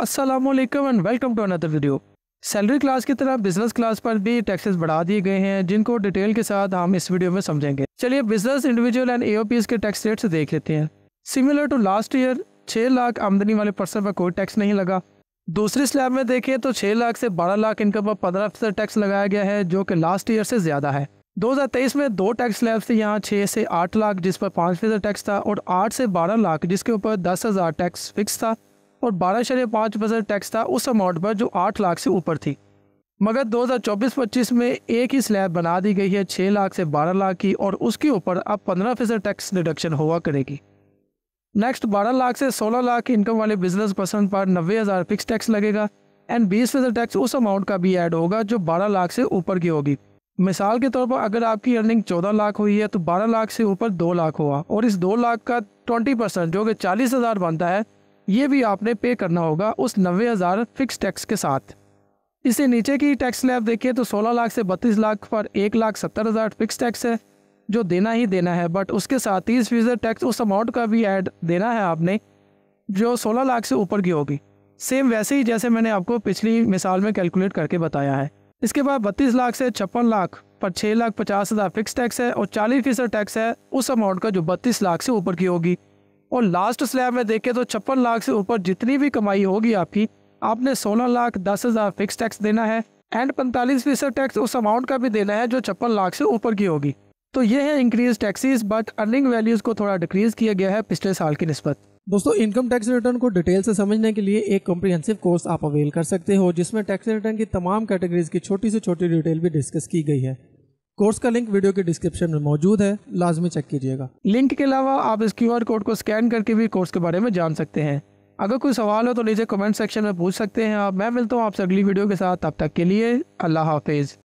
Aslam and welcome to another video salary class की तरह business class पर भी टैक्सेस बढ़ा दिए गए हैं जिनको डिटेल के साथ हम इस वीडियो में समझेंगे चलिए बिजनेस इंडिविजुअल एंड ए के टैक्स रेट्स देख लेते हैं सिमिलर टू लास्ट ईयर छः लाख आमदनी वाले पर्सन पर कोई टैक्स नहीं लगा दूसरी स्लैब में देखें तो छः लाख से बारह लाख इनकम पर पंद्रह फीसद टैक्स लगाया गया है जो कि लास्ट ईयर से ज़्यादा है दो में दो टैक्स स्लैब थे यहाँ छः से आठ लाख जिस पर पाँच फीसद टैक्स था और आठ से बारह लाख जिसके ऊपर दस हज़ार टैक्स फिक्स था और बारह शरे पाँच परसेंट टैक्स था उस अमाउंट पर जो आठ लाख से ऊपर थी मगर 2024-25 में एक ही स्लैब बना दी गई है छः लाख से बारह लाख की और उसके ऊपर अब पंद्रह फीसद टैक्स डिडक्शन हुआ करेगी नेक्स्ट बारह लाख से सोलह लाख इनकम वाले बिजनेस पर्सन पर नब्बे हज़ार फिक्स टैक्स लगेगा एंड बीस फीसद टैक्स उस अमाउंट का भी ऐड होगा जो बारह लाख से ऊपर की होगी मिसाल के तौर पर अगर आपकी अर्निंग चौदह लाख हुई है तो बारह लाख से ऊपर दो लाख हुआ और इस दो लाख का ट्वेंटी परसेंट जो कि चालीस हज़ार बनता है ये भी आपने पे करना होगा उस नब्बे हज़ार फिक्स टैक्स के साथ इससे नीचे की टैक्स स्लैब देखिए तो 16 लाख से 32 लाख पर एक लाख सत्तर हज़ार फिक्स टैक्स है जो देना ही देना है बट उसके साथ तीस फीसद टैक्स उस अमाउंट का भी ऐड देना है आपने जो 16 लाख से ऊपर की होगी सेम वैसे ही जैसे मैंने आपको पिछली मिसाल में कैलकुलेट करके बताया है इसके बाद बत्तीस लाख से छप्पन लाख पर छः लाख पचास हज़ार फिक्स टैक्स है और चालीस फीसद टैक्स है उस अमाउंट का जो बत्तीस लाख से ऊपर की होगी और लास्ट स्लैब में देखें तो छप्पन लाख से ऊपर जितनी भी कमाई होगी आपकी आपने सोलह लाख दस हज़ार फिक्स टैक्स देना है एंड पैंतालीस फीसद टैक्स उस अमाउंट का भी देना है जो छप्पन लाख से ऊपर की होगी तो ये है increase taxes but earning values को थोड़ा डिक्रीज किया गया है पिछले साल की नस्बत दोस्तों इनकम टैक्स रिटर्न को डिटेल से समझने के लिए एक कॉम्प्रिहेंसिव कोर्स आप अवेल कर सकते हो जिसमें टैक्स रिटर्न की तमाम कैटेगरीज की छोटी से छोटी डिटेल भी डिस्कस की गई है कोर्स का लिंक वीडियो के डिस्क्रिप्शन में मौजूद है लाजमी चेक कीजिएगा लिंक के अलावा आप इस क्यू कोड को स्कैन करके भी कोर्स के बारे में जान सकते हैं अगर कोई सवाल हो तो नीचे कमेंट सेक्शन में पूछ सकते हैं आप मैं मिलता हूँ आपसे अगली वीडियो के साथ तब तक के लिए अल्लाह हाफिज़